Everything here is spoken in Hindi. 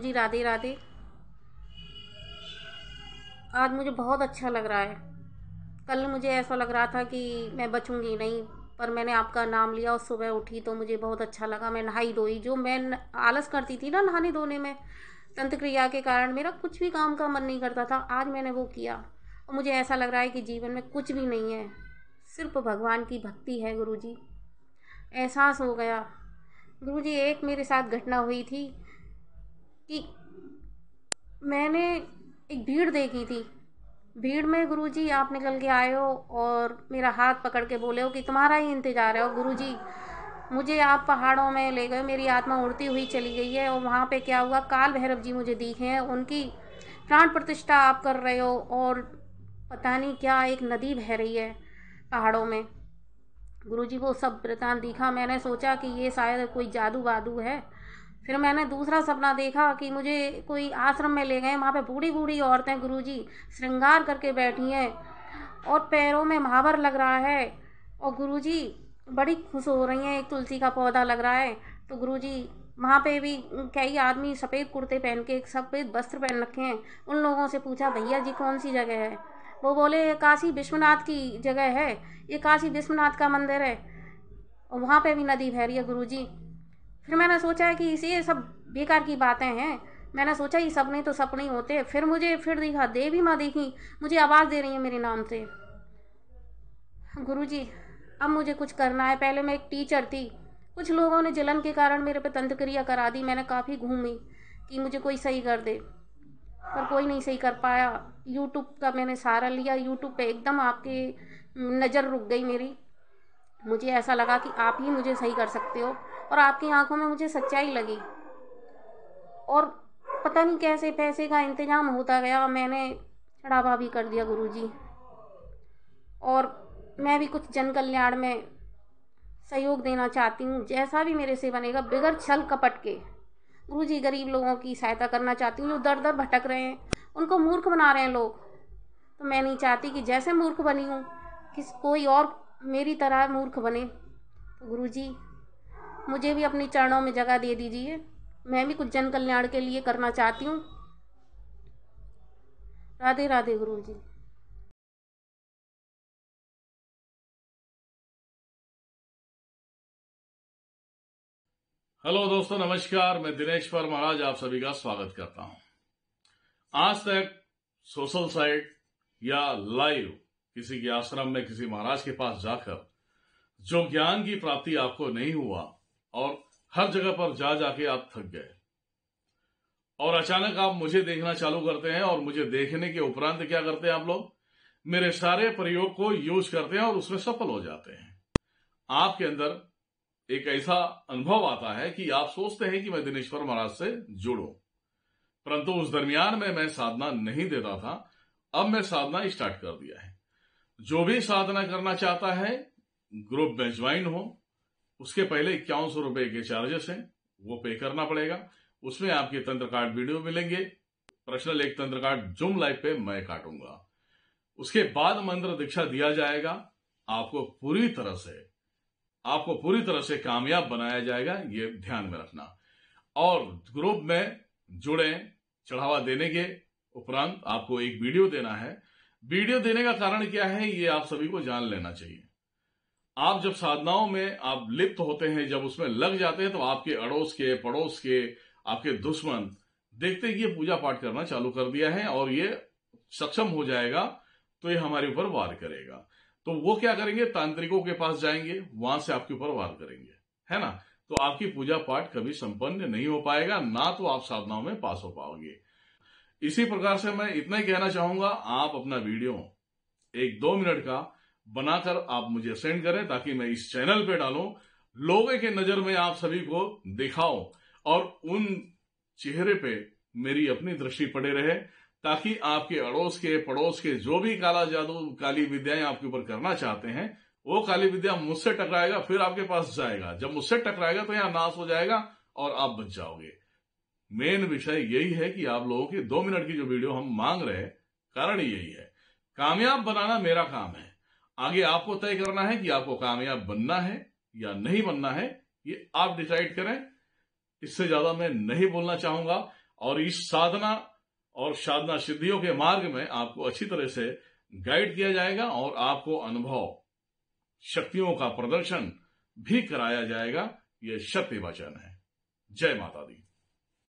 जी राधे राधे आज मुझे बहुत अच्छा लग रहा है कल मुझे ऐसा लग रहा था कि मैं बचूंगी नहीं पर मैंने आपका नाम लिया और सुबह उठी तो मुझे बहुत अच्छा लगा मैं नहाई धोई जो मैं आलस करती थी ना नहाने धोने में तंत्र क्रिया के कारण मेरा कुछ भी काम का मन नहीं करता था आज मैंने वो किया और मुझे ऐसा लग रहा है कि जीवन में कुछ भी नहीं है सिर्फ भगवान की भक्ति है जी एहसास हो गया जी एक मेरे साथ घटना हुई थी कि मैंने एक भीड़ देखी थी भीड़ में गुरुजी आप निकल के आए हो और मेरा हाथ पकड़ के बोले हो कि तुम्हारा ही इंतज़ार है और गुरुजी मुझे आप पहाड़ों में ले गए मेरी आत्मा उड़ती हुई चली गई है और वहाँ पे क्या हुआ काल भैरव जी मुझे दिखे हैं उनकी प्राण प्रतिष्ठा आप कर रहे हो और पता नहीं क्या एक नदी बह रही है पहाड़ों में गुरुजी वो सब वृतान दिखा मैंने सोचा कि ये शायद कोई जादू वादू है फिर मैंने दूसरा सपना देखा कि मुझे कोई आश्रम में ले गए वहाँ पे बूढ़ी बूढ़ी औरतें गुरु जी श्रृंगार करके बैठी हैं और पैरों में महावर लग रहा है और गुरु जी बड़ी खुश हो रही हैं एक तुलसी का पौधा लग रहा है तो गुरु जी वहाँ पे भी कई आदमी सफ़ेद कुर्ते पहन के एक सफ़ेद वस्त्र पहन रखे हैं उन लोगों से पूछा भैया जी कौन सी जगह है वो बोले काशी विश्वनाथ की जगह है ये काशी विश्वनाथ का मंदिर है और वहाँ पे भी नदी बह रही है गुरुजी फिर मैंने सोचा कि इसी सब बेकार की बातें हैं मैंने सोचा ये सपने तो सपने होते फिर मुझे फिर दिखा देवी माँ देखी मुझे आवाज़ दे रही है मेरे नाम से गुरु जी अब मुझे कुछ करना है पहले मैं एक टीचर थी कुछ लोगों ने जलन के कारण मेरे पे तंत्र क्रिया करा दी मैंने काफ़ी घूमी कि मुझे कोई सही कर दे पर कोई नहीं सही कर पाया यूट्यूब का मैंने सहारा लिया यूट्यूब पे एकदम आपके नज़र रुक गई मेरी मुझे ऐसा लगा कि आप ही मुझे सही कर सकते हो और आपकी आंखों में मुझे सच्चाई लगी और पता नहीं कैसे पैसे का इंतज़ाम होता गया मैंने चढ़ावा भी कर दिया गुरु जी और मैं भी कुछ जन कल्याण में सहयोग देना चाहती हूँ जैसा भी मेरे से बनेगा बिगर छल कपट के गुरु जी गरीब लोगों की सहायता करना चाहती हूँ जो दर दर भटक रहे हैं उनको मूर्ख बना रहे हैं लोग तो मैं नहीं चाहती कि जैसे मूर्ख बनी हूँ किस कोई और मेरी तरह मूर्ख बने तो गुरु जी मुझे भी अपने चरणों में जगह दे दीजिए मैं भी कुछ जन कल्याण के लिए करना चाहती हूँ राधे राधे गुरु जी हेलो दोस्तों नमस्कार मैं दिनेश पर महाराज आप सभी का स्वागत करता हूं आज तक सोशल साइट या लाइव किसी के आश्रम में किसी महाराज के पास जाकर जो ज्ञान की प्राप्ति आपको नहीं हुआ और हर जगह पर जा जाके आप थक गए और अचानक आप मुझे देखना चालू करते हैं और मुझे देखने के उपरांत क्या करते हैं आप लोग मेरे सारे प्रयोग को यूज करते हैं और उसमें सफल हो जाते हैं आपके अंदर एक ऐसा अनुभव आता है कि आप सोचते हैं कि मैं दिनेश्वर महाराज से जुड़ू परंतु उस दरमियान में मैं साधना नहीं देता था अब मैं साधना स्टार्ट कर दिया है जो भी साधना करना चाहता है ग्रुप में ज्वाइन हो उसके पहले इक्यावन सौ रुपए के चार्जेस हैं वो पे करना पड़ेगा उसमें आपके तंत्र कार्ड वीडियो मिलेंगे प्रश्न एक तंत्र कार्ड जूम लाइव पे मैं काटूंगा उसके बाद मंत्र दीक्षा दिया जाएगा आपको पूरी तरह से आपको पूरी तरह से कामयाब बनाया जाएगा ये ध्यान में रखना और ग्रुप में जुड़े चढ़ावा देने के उपरांत आपको एक वीडियो देना है वीडियो देने का कारण क्या है ये आप सभी को जान लेना चाहिए आप जब साधनाओं में आप लिप्त होते हैं जब उसमें लग जाते हैं तो आपके अड़ोस के पड़ोस के आपके दुश्मन देखते ही ये पूजा पाठ करना चालू कर दिया है और ये सक्षम हो जाएगा तो ये हमारे ऊपर वार करेगा तो वो क्या करेंगे तांत्रिकों के पास जाएंगे वहां से आपके ऊपर वार करेंगे है ना तो आपकी पूजा पाठ कभी संपन्न नहीं हो पाएगा ना तो आप साधनाओं में पास हो पाओगे इसी प्रकार से मैं इतना ही कहना चाहूंगा आप अपना वीडियो एक दो मिनट का बनाकर आप मुझे सेंड करें ताकि मैं इस चैनल पे डालूं लोगों के नजर में आप सभी को दिखाओ और उन चेहरे पे मेरी अपनी दृष्टि पड़े रहे ताकि आपके अड़ोस के पड़ोस के जो भी काला जादू काली विद्याएं आपके ऊपर करना चाहते हैं वो काली विद्या मुझसे टकराएगा फिर आपके पास जाएगा जब मुझसे टकराएगा तो यहां नाश हो जाएगा और आप बच जाओगे मेन विषय यही है कि आप लोगों की दो मिनट की जो वीडियो हम मांग रहे हैं कारण यही है कामयाब बनाना मेरा काम है आगे आपको तय करना है कि आपको कामयाब बनना है या नहीं बनना है ये आप डिसाइड करें इससे ज्यादा मैं नहीं बोलना चाहूंगा और इस साधना और साधना सिद्धियों के मार्ग में आपको अच्छी तरह से गाइड किया जाएगा और आपको अनुभव शक्तियों का प्रदर्शन भी कराया जाएगा यह शक्ति वचन है जय माता दी